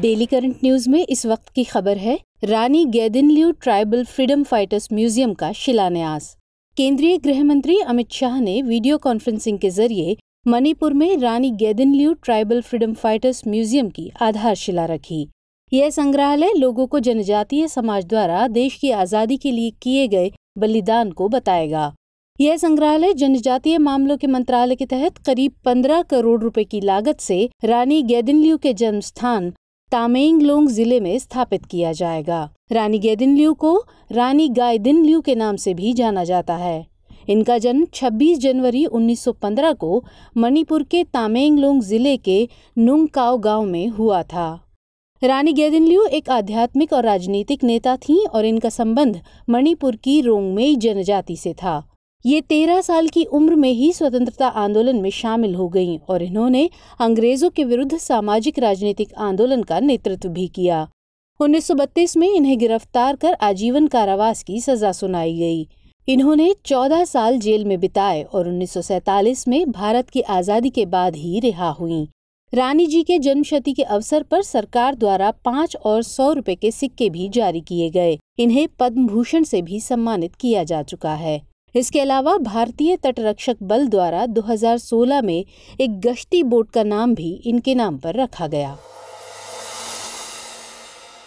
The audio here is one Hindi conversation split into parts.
डेली करंट न्यूज़ में इस वक्त की खबर है Rani Gaidinliu tribal freedom fighters museum का शिलान्यास केंद्रीय गृह मंत्री अमित शाह ने वीडियो कॉन्फ्रेंसिंग के जरिए मणिपुर में Rani Gaidinliu tribal freedom fighters museum की आधारशिला रखी यह संग्रहालय लोगों को जनजातीय समाज द्वारा देश की आज़ादी के लिए किए गए बलिदान को बताएगा यह संग्रहालय जनजातीय मामलों के मंत्रालय के तहत करीब 15 करोड़ रुपए की लागत से रानी गैदिनल्यू के जन्म स्थान तामेंगलोंग जिले में स्थापित किया जाएगा रानी गेदिनल्यू को रानी गायदिनल्यू के नाम से भी जाना जाता है इनका जन्म 26 जनवरी 1915 को मणिपुर के तामेंगलोंग जिले के नुंगकाव गांव में हुआ था रानी गेदिनल्यू एक आध्यात्मिक और राजनीतिक नेता थीं और इनका संबंध मणिपुर की रोंगमेई जनजाति से था ये तेरह साल की उम्र में ही स्वतंत्रता आंदोलन में शामिल हो गई और इन्होंने अंग्रेजों के विरुद्ध सामाजिक राजनीतिक आंदोलन का नेतृत्व भी किया उन्नीस में इन्हें गिरफ्तार कर आजीवन कारावास की सजा सुनाई गई इन्होंने 14 साल जेल में बिताए और उन्नीस में भारत की आज़ादी के बाद ही रिहा हुई रानी जी के जन्मशती के अवसर पर सरकार द्वारा पाँच और सौ रुपए के सिक्के भी जारी किए गए इन्हें पद्म भूषण से भी सम्मानित किया जा चुका है इसके अलावा भारतीय तटरक्षक बल द्वारा 2016 में एक गश्ती बोट का नाम भी इनके नाम पर रखा गया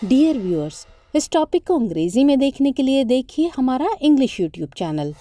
डियर व्यूअर्स इस टॉपिक को अंग्रेजी में देखने के लिए देखिए हमारा इंग्लिश यूट्यूब चैनल